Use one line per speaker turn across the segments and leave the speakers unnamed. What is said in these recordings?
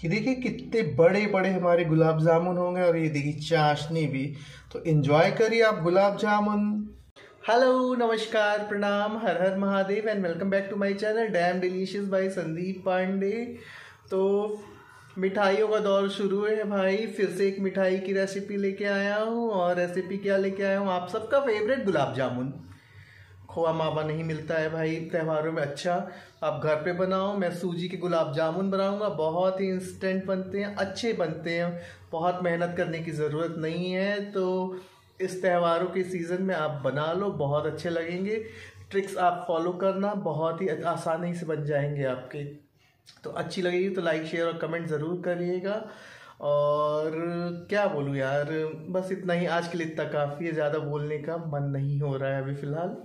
कि देखिए कितने बड़े बड़े हमारे गुलाब जामुन होंगे और ये देखिए चाशनी भी तो इन्जॉय करिए आप गुलाब जामुन हेलो नमस्कार प्रणाम हर हर Mahadev and welcome back to my channel damn delicious by Sandeep Pandey तो मिठाइयों का दौर शुरू है भाई फिर से एक मिठाई की रेसिपी लेके आया हूँ और रेसिपी क्या लेके आया हूँ आप सबका फेवरेट गुलाब जामुन खोआ मावा नहीं मिलता है भाई त्यौहारों में अच्छा आप घर पे बनाओ मैं सूजी के गुलाब जामुन बनाऊंगा बहुत ही इंस्टेंट बनते हैं अच्छे बनते हैं बहुत मेहनत करने की ज़रूरत नहीं है तो इस त्यौहारों के सीज़न में आप बना लो बहुत अच्छे लगेंगे ट्रिक्स आप फॉलो करना बहुत ही आसानी से बन जाएंगे आपके तो अच्छी लगेगी तो लाइक शेयर और कमेंट ज़रूर करिएगा और क्या बोलूँ यार बस इतना ही आज के लिए इतना काफ़ी है ज़्यादा बोलने का मन नहीं हो रहा है अभी फ़िलहाल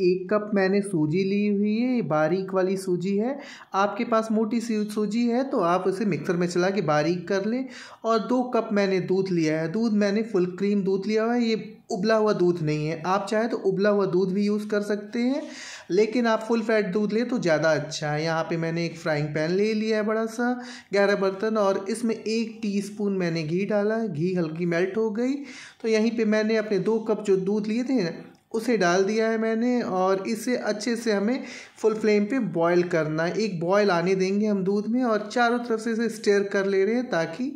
एक कप मैंने सूजी ली हुई है बारीक वाली सूजी है आपके पास मोटी सूजी है तो आप उसे मिक्सर में चला के बारीक कर लें और दो कप मैंने दूध लिया है दूध मैंने फुल क्रीम दूध लिया हुआ है ये उबला हुआ दूध नहीं है आप चाहे तो उबला हुआ दूध भी यूज़ कर सकते हैं लेकिन आप फुल फैट दूध लें तो ज़्यादा अच्छा है यहाँ पे मैंने एक फ्राइंग पैन ले लिया है बड़ा सा ग्यारह बर्तन और इसमें एक टीस्पून मैंने घी डाला घी हल्की मेल्ट हो गई तो यहीं पे मैंने अपने दो कप जो दूध लिए थे उसे डाल दिया है मैंने और इसे अच्छे से हमें फुल फ्लेम पे बॉईल करना है एक बॉईल आने देंगे हम दूध में और चारों तरफ से इसे स्टेयर कर ले रहे हैं ताकि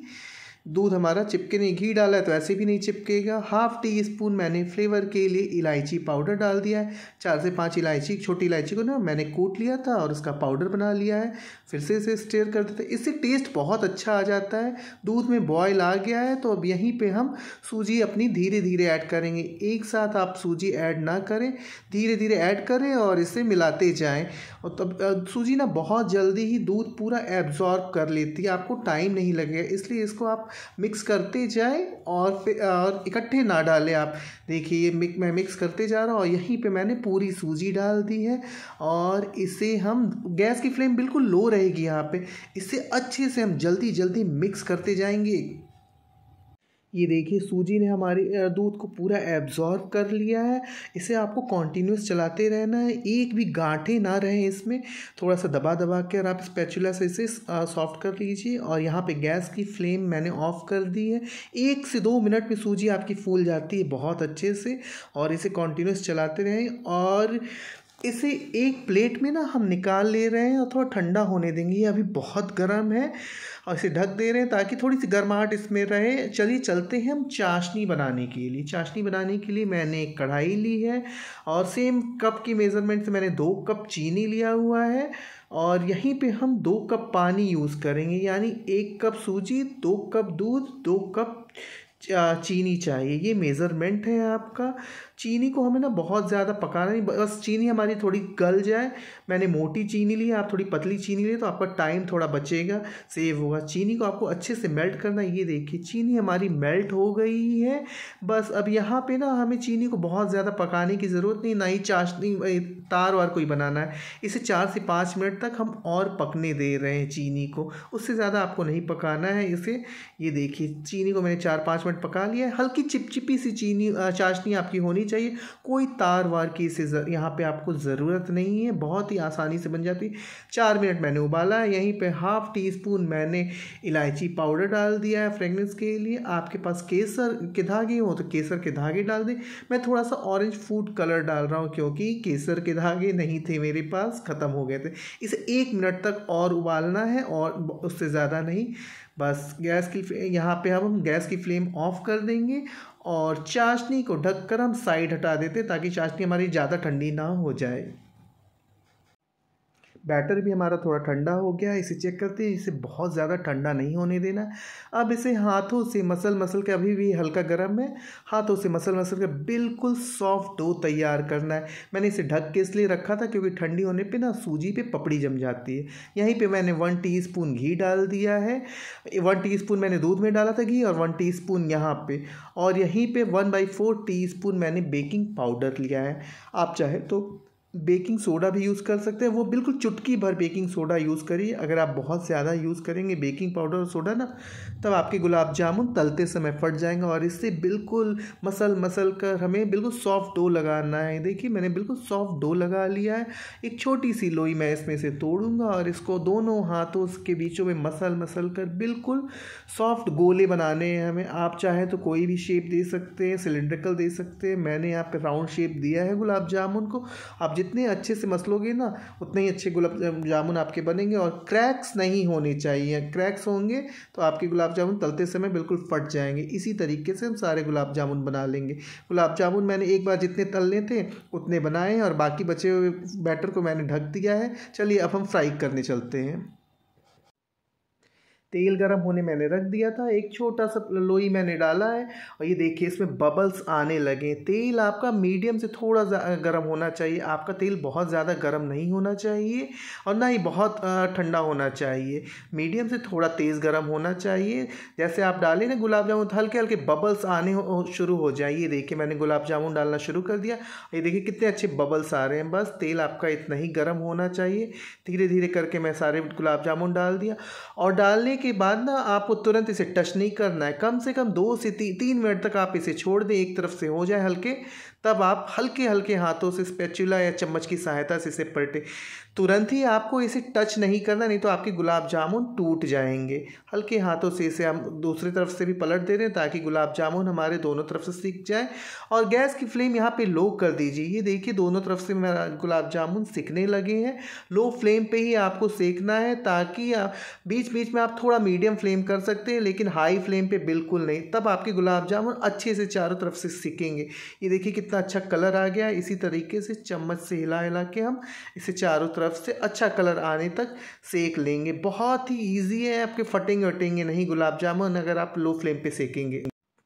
दूध हमारा चिपके नहीं घी डाला है तो ऐसे भी नहीं चिपकेगा हाफ टी स्पून मैंने फ्लेवर के लिए इलायची पाउडर डाल दिया है चार से पाँच इलायची छोटी इलायची को ना मैंने कूट लिया था और उसका पाउडर बना लिया है फिर से इसे स्टेयर कर देते इससे टेस्ट बहुत अच्छा आ जाता है दूध में बॉयल आ गया है तो अब यहीं पर हम सूजी अपनी धीरे धीरे ऐड करेंगे एक साथ आप सूजी ऐड ना करें धीरे धीरे ऐड करें और इसे मिलाते जाएँ और तब सूजी ना बहुत जल्दी ही दूध पूरा एब्जॉर्ब कर लेती है आपको टाइम नहीं लगेगा इसलिए इसको आप मिक्स करते जाए और फिर और इकट्ठे ना डालें आप देखिए ये मिक मैं मिक्स करते जा रहा हूँ और यहीं पे मैंने पूरी सूजी डाल दी है और इसे हम गैस की फ्लेम बिल्कुल लो रहेगी यहाँ पे इससे अच्छे से हम जल्दी जल्दी मिक्स करते जाएंगे ये देखिए सूजी ने हमारी दूध को पूरा एब्जॉर्ब कर लिया है इसे आपको कॉन्टीन्यूस चलाते रहना है एक भी गांठे ना रहे इसमें थोड़ा सा दबा दबा के और आप स्पैचुला से इसे सॉफ्ट कर लीजिए और यहाँ पे गैस की फ्लेम मैंने ऑफ़ कर दी है एक से दो मिनट में सूजी आपकी फूल जाती है बहुत अच्छे से और इसे कॉन्टीन्यूस चलाते रहें और इसे एक प्लेट में ना हम निकाल ले रहे हैं और थोड़ा ठंडा होने देंगे ये अभी बहुत गर्म है और इसे ढक दे रहे हैं ताकि थोड़ी सी गर्माहट इसमें रहे चलिए चलते हैं हम चाशनी बनाने के लिए चाशनी बनाने के लिए मैंने एक कढ़ाई ली है और सेम कप की मेज़रमेंट से मैंने दो कप चीनी लिया हुआ है और यहीं पे हम दो कप पानी यूज़ करेंगे यानी एक कप सूजी दो कप दूध दो कप चीनी चाहिए ये मेज़रमेंट है आपका चीनी को हमें ना बहुत ज़्यादा पकाना नहीं बस चीनी हमारी थोड़ी गल जाए मैंने मोटी चीनी ली आप थोड़ी पतली चीनी ली तो आपका टाइम थोड़ा बचेगा सेव होगा चीनी को आपको अच्छे से मेल्ट करना ये देखिए चीनी हमारी मेल्ट हो गई है बस अब यहाँ पे ना हमें चीनी को बहुत ज़्यादा पकाने की ज़रूरत नहीं ना ही चाशनी तार वार कोई बनाना है इसे चार से पाँच मिनट तक हम और पकने दे रहे हैं चीनी को उससे ज़्यादा आपको नहीं पकाना है इसे ये देखिए चीनी को मैंने चार पाँच मिनट पका लिया है हल्की चिपचिपी सी चीनी चाशनी आपकी होनी चाहिए कोई तार वार की इसे यहाँ पे आपको ज़रूरत नहीं है बहुत ही आसानी से बन जाती है चार मिनट मैंने उबाला है यहीं पे हाफ टी स्पून मैंने इलायची पाउडर डाल दिया है फ्रेगनेंस के लिए आपके पास केसर के धागे हो तो केसर के धागे डाल दें मैं थोड़ा सा ऑरेंज फूड कलर डाल रहा हूँ क्योंकि केसर के धागे नहीं थे मेरे पास ख़त्म हो गए थे इसे एक मिनट तक और उबालना है और उससे ज़्यादा नहीं बस गैस की यहाँ पे हम गैस की फ्लेम ऑफ कर देंगे और चाशनी को ढककर हम साइड हटा देते ताकि चाशनी हमारी ज़्यादा ठंडी ना हो जाए बैटर भी हमारा थोड़ा ठंडा हो गया है इसे चेक करते हैं इसे बहुत ज़्यादा ठंडा नहीं होने देना अब इसे हाथों से मसल मसल के अभी भी हल्का गर्म है हाथों से मसल मसल के बिल्कुल सॉफ्ट डो तैयार करना है मैंने इसे ढक के इसलिए रखा था क्योंकि ठंडी होने पर ना सूजी पर पपड़ी जम जाती है यहीं पर मैंने वन टी घी डाल दिया है वन टी मैंने दूध में डाला था घी और वन टी स्पून यहाँ पर और यहीं पर वन बाई फोर मैंने बेकिंग पाउडर लिया है आप चाहे तो बेकिंग सोडा भी यूज़ कर सकते हैं वो बिल्कुल चुटकी भर बेकिंग सोडा यूज़ करिए अगर आप बहुत ज़्यादा यूज़ करेंगे बेकिंग पाउडर और सोडा ना तब आपके गुलाब जामुन तलते समय फट जाएंगे और इससे बिल्कुल मसल मसल कर हमें बिल्कुल सॉफ्ट डो लगाना है देखिए मैंने बिल्कुल सॉफ्ट डो लगा लिया है एक छोटी सी लोई मैं इसमें से तोड़ूंगा और इसको दोनों हाथों के बीचों में मसल मसल कर बिल्कुल सॉफ्ट गोले बनाने हैं हमें आप चाहें तो कोई भी शेप दे सकते हैं सिलेंड्रिकल दे सकते हैं मैंने यहाँ पर राउंड शेप दिया है गुलाब जामुन को आप जितने अच्छे से मसलोगे ना उतने ही अच्छे गुलाब जामुन आपके बनेंगे और क्रैक्स नहीं होने चाहिए क्रैक्स होंगे तो आपके गुलाब जामुन तलते समय बिल्कुल फट जाएंगे इसी तरीके से हम सारे गुलाब जामुन बना लेंगे गुलाब जामुन मैंने एक बार जितने तलने थे उतने बनाए और बाकी बचे हुए बैटर को मैंने ढक दिया है चलिए अब हम फ्राई करने चलते हैं तेल गर्म होने मैंने रख दिया था एक छोटा सा लोई मैंने डाला है और ये देखिए इसमें बबल्स आने लगे तेल आपका मीडियम से थोड़ा गर्म होना चाहिए आपका तेल बहुत ज़्यादा गर्म नहीं होना चाहिए और ना ही बहुत ठंडा होना चाहिए मीडियम से थोड़ा तेज़ गर्म होना चाहिए जैसे आप डालें ना गुलाब जामुन तो हल्के हल्के बबल्स आने शुरू हो जाए ये देखिए मैंने गुलाब जामुन डालना शुरू कर दिया ये देखिए कितने अच्छे बबल्स आ रहे हैं बस तेल आपका इतना ही गर्म होना चाहिए धीरे धीरे करके मैं सारे गुलाब जामुन डाल दिया और डालने के बाद ना आपको तुरंत इसे टच नहीं करना है कम से कम दो से ती, तीन मिनट तक आप इसे छोड़ दें एक तरफ से हो जाए हल्के तब आप हल्के हल्के हाथों से स्पेचुला या चम्मच की सहायता से इसे पलटे तुरंत ही आपको इसे टच नहीं करना नहीं तो आपके गुलाब जामुन टूट जाएंगे हल्के हाथों से इसे हम दूसरी तरफ से भी पलट दे रहे हैं ताकि गुलाब जामुन हमारे दोनों तरफ से सीख जाए और गैस की फ्लेम यहाँ पे लो कर दीजिए ये देखिए दोनों तरफ से मेरा गुलाब जामुन सीखने लगे हैं लो फ्लेम पर ही आपको सेकना है ताकि बीच बीच में आप थोड़ा मीडियम फ्लेम कर सकते हैं लेकिन हाई फ्लेम पर बिल्कुल नहीं तब आपके गुलाब जामुन अच्छे से चारों तरफ से सीखेंगे ये देखिए कितना अच्छा कलर आ गया इसी तरीके से चम्मच से हिला हिला के हम इसे चारों तरफ से अच्छा कलर आने तक सेक लेंगे बहुत ही ईजी है आपके फटेंगे वटेंगे नहीं गुलाब जामुन अगर आप लो फ्लेम पर सेकेंगे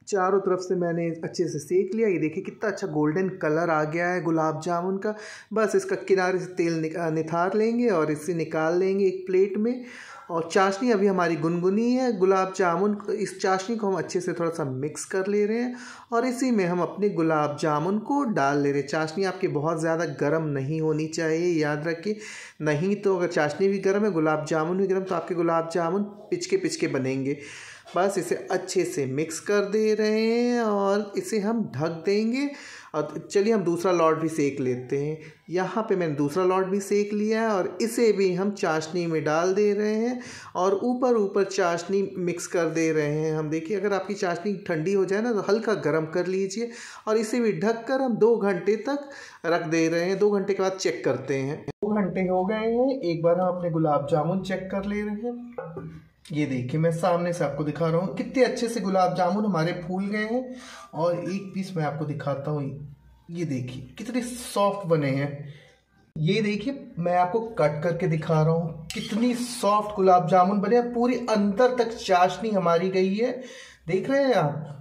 चारों तरफ से मैंने अच्छे से सेक लिया ये देखिए कितना अच्छा गोल्डन कलर आ गया है गुलाब जामुन का बस इसका किनारे से तेल निथार लेंगे और इसे निकाल लेंगे एक प्लेट में और चाशनी अभी हमारी गुनगुनी है गुलाब जामुन इस चाशनी को हम अच्छे से थोड़ा सा मिक्स कर ले रहे हैं और इसी में हम अपने गुलाब जामुन को डाल ले रहे हैं चाशनी आपकी बहुत ज़्यादा गर्म नहीं होनी चाहिए याद रखिए नहीं तो अगर चाशनी भी गर्म है गुलाब जामुन भी गर्म तो आपके गुलाब जामुन पिचके पिचके बनेंगे बस इसे अच्छे से मिक्स कर दे रहे हैं और इसे हम ढक देंगे और चलिए हम दूसरा लॉट भी सेक लेते हैं यहाँ पे मैंने दूसरा लॉट भी सेक लिया है और इसे भी हम चाशनी में डाल दे रहे हैं और ऊपर ऊपर चाशनी मिक्स कर दे रहे हैं हम देखिए अगर आपकी चाशनी ठंडी हो जाए ना तो हल्का गर्म कर लीजिए और इसे भी ढक कर हम दो घंटे तक रख दे रहे हैं दो घंटे के बाद चेक करते हैं दो घंटे हो गए हैं एक बार हम अपने गुलाब जामुन चेक कर ले रहे हैं ये देखिए मैं सामने से आपको दिखा रहा हूँ कितने अच्छे से गुलाब जामुन हमारे फूल गए हैं और एक पीस मैं आपको दिखाता हूँ ये देखिए कितने सॉफ्ट बने हैं ये देखिए मैं आपको कट करके दिखा रहा हूँ कितनी सॉफ्ट गुलाब जामुन बने हैं पूरी अंदर तक चाशनी हमारी गई है देख रहे हैं आप